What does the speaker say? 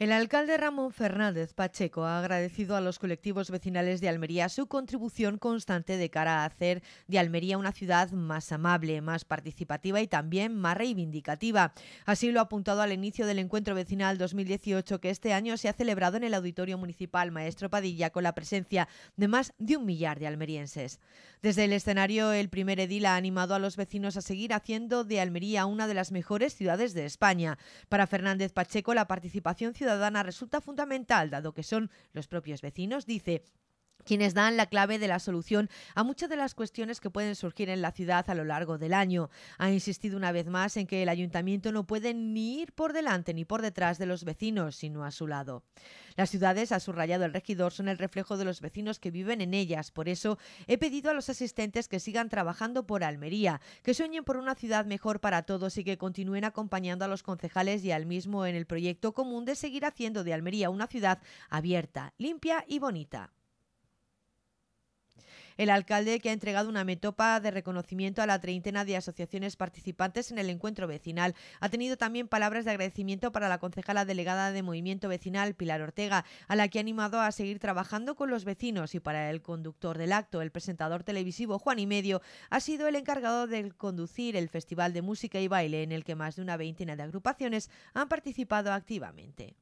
El alcalde Ramón Fernández Pacheco ha agradecido a los colectivos vecinales de Almería su contribución constante de cara a hacer de Almería una ciudad más amable, más participativa y también más reivindicativa. Así lo ha apuntado al inicio del encuentro vecinal 2018 que este año se ha celebrado en el Auditorio Municipal Maestro Padilla con la presencia de más de un millar de almerienses. Desde el escenario, el primer edil ha animado a los vecinos a seguir haciendo de Almería una de las mejores ciudades de España. Para Fernández Pacheco, la participación ciudadana ciudadana resulta fundamental, dado que son los propios vecinos, dice quienes dan la clave de la solución a muchas de las cuestiones que pueden surgir en la ciudad a lo largo del año. Ha insistido una vez más en que el ayuntamiento no puede ni ir por delante ni por detrás de los vecinos, sino a su lado. Las ciudades, ha subrayado el regidor, son el reflejo de los vecinos que viven en ellas. Por eso he pedido a los asistentes que sigan trabajando por Almería, que sueñen por una ciudad mejor para todos y que continúen acompañando a los concejales y al mismo en el proyecto común de seguir haciendo de Almería una ciudad abierta, limpia y bonita. El alcalde, que ha entregado una metopa de reconocimiento a la treintena de asociaciones participantes en el encuentro vecinal, ha tenido también palabras de agradecimiento para la concejala delegada de Movimiento Vecinal, Pilar Ortega, a la que ha animado a seguir trabajando con los vecinos y para el conductor del acto, el presentador televisivo Juan y Medio, ha sido el encargado de conducir el Festival de Música y Baile, en el que más de una veintena de agrupaciones han participado activamente.